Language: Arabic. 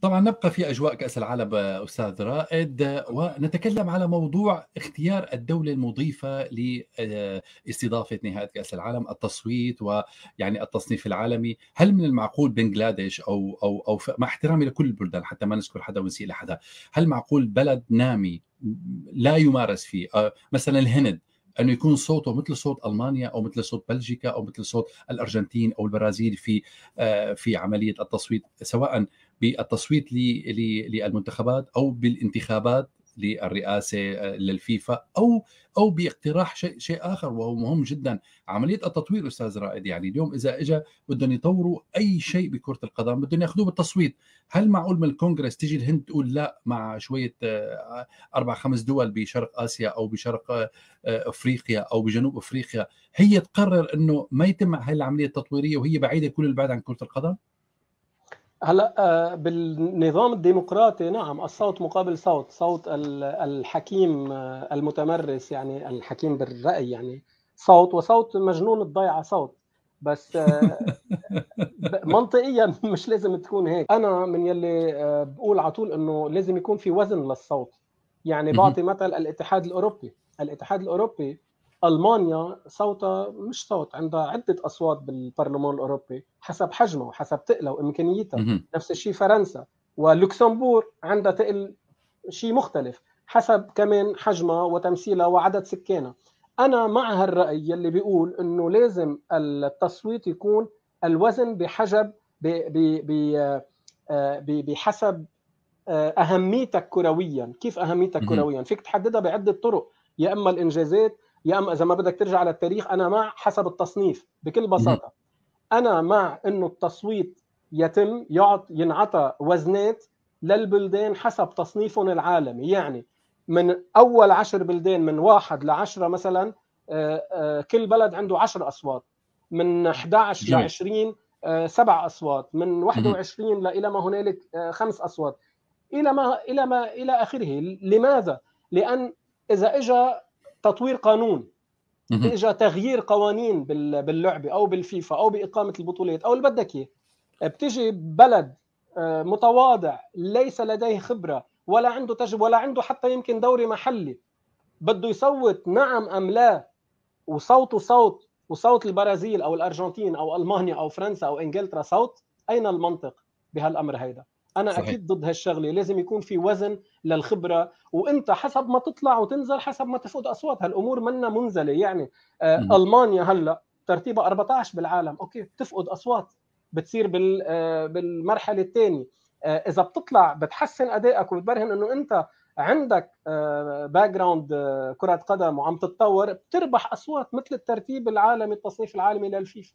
طبعا نبقى في اجواء كاس العالم استاذ رائد ونتكلم على موضوع اختيار الدوله المضيفه لاستضافه نهائي كاس العالم التصويت ويعني التصنيف العالمي هل من المعقول بنغلاديش او او او مع احترامي لكل البلدان حتى ما نذكر حدا ونسيء لحدا هل معقول بلد نامي لا يمارس فيه آه، مثلا الهند انه يكون صوته مثل صوت المانيا او مثل صوت بلجيكا او مثل صوت الارجنتين او البرازيل في آه، في عمليه التصويت سواء بالتصويت للمنتخبات او بالانتخابات للرئاسه آه، للفيفا او او باقتراح شيء شيء اخر وهو مهم جدا عمليه التطوير استاذ رائد يعني اليوم اذا اجى بدهم يطوروا اي شيء بكره القدم بدهم ياخذوه بالتصويت هل معقول من الكونغرس تيجي الهند تقول لا مع شويه آه، اربع خمس دول بشرق اسيا او بشرق آه، افريقيا او بجنوب افريقيا هي تقرر انه ما يتم هاي العمليه التطويريه وهي بعيده كل البعد عن كره القدم هلا آه، بالنظام الديمقراطي نعم الصوت مقابل صوت صوت الحكيم آه، المتمرس يعني الحكيم بالرأي يعني صوت وصوت مجنون الضيعة صوت بس آه، منطقيا مش لازم تكون هيك انا من يلي بقول على طول انه لازم يكون في وزن للصوت يعني بعطي مثل الاتحاد الاوروبي الاتحاد الاوروبي المانيا صوتها مش صوت عندها عده اصوات بالبرلمان الاوروبي حسب حجمها وحسب تقلها وامكانيتها نفس الشيء فرنسا ولوكسمبورغ عندها تقل شيء مختلف حسب كمان حجمها وتمثيلها وعدد سكانها انا مع هالراي يلي بيقول انه لازم التصويت يكون الوزن بحجب آه، بحسب آه، اهميتك كرويا كيف اهميتك كرويا فيك تحددها بعده طرق يا اما الانجازات يا اما اذا ما بدك ترجع على التاريخ انا مع حسب التصنيف بكل بساطه انا مع انه التصويت يتم يعط ينعطى وزنات للبلدان حسب تصنيفهم العالمي يعني من اول عشر بلدان من واحد لعشرة مثلا آه، آه، كل بلد عنده عشر اصوات من 11 ل 20 سبع اصوات من 21 الى ما هنالك آه، خمس اصوات الى ما الى ما الى اخره لماذا لان اذا اجى تطوير قانون اجى تغيير قوانين باللعبه او بالفيفا او باقامه البطولات او اللي بدك اياه بتجي بلد آه، متواضع ليس لديه خبره ولا عنده تجربه ولا عنده حتى يمكن دوري محلي بده يصوت نعم ام لا وصوته صوت وصوت البرازيل او الارجنتين او المانيا او فرنسا او انجلترا صوت اين المنطق بهالامر هيدا انا صحيح. اكيد ضد هالشغله لازم يكون في وزن للخبره وانت حسب ما تطلع وتنزل حسب ما تفقد اصوات هالامور منا منزله يعني آه المانيا هلا ترتيبها 14 بالعالم اوكي بتفقد اصوات بتصير بال آه بالمرحله الثانيه آه اذا بتطلع بتحسن ادائك وبتبرهن انه انت عندك باك آه، جراوند آه، كره قدم وعم تتطور بتربح اصوات مثل الترتيب العالمي التصنيف العالمي للفيفا